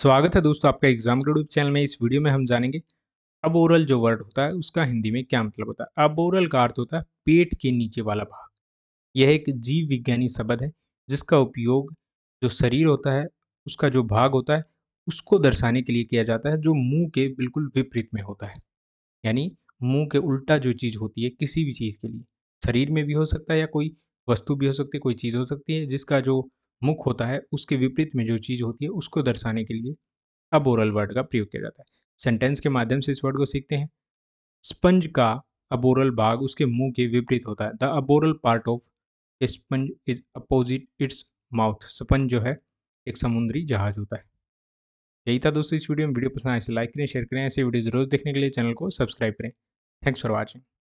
स्वागत है दोस्तों आपका एग्जाम ग्रेड चैनल में इस वीडियो में हम जानेंगे अब ओरल जो वर्ड होता है उसका हिंदी में क्या मतलब होता है अब ओरल का अर्थ होता है पेट के नीचे वाला भाग यह एक जीव विज्ञानी शब्द है जिसका उपयोग जो शरीर होता है उसका जो भाग होता है उसको दर्शाने के लिए किया जाता है जो मुंह के बिल्कुल विपरीत में होता है यानी मुंह के उल्टा जो चीज़ होती है किसी भी चीज़ के लिए शरीर में भी हो सकता है या कोई वस्तु भी हो सकती है कोई चीज़ हो सकती है जिसका जो मुख होता है उसके विपरीत में जो चीज़ होती है उसको दर्शाने के लिए अब ओरल वर्ड का प्रयोग किया जाता है सेंटेंस के माध्यम से इस वर्ड को सीखते हैं स्पंज का अबोरल भाग उसके मुंह के विपरीत होता है the aboral part of sponge is opposite its mouth sponge जो है एक समुद्री जहाज होता है यही था दोस्तों इस वीडियो में वीडियो पसंद आए लाइक तो करें शेयर करें ऐसे वीडियो जरूर देखने के लिए चैनल को सब्सक्राइब करें थैंक्स फॉर वॉचिंग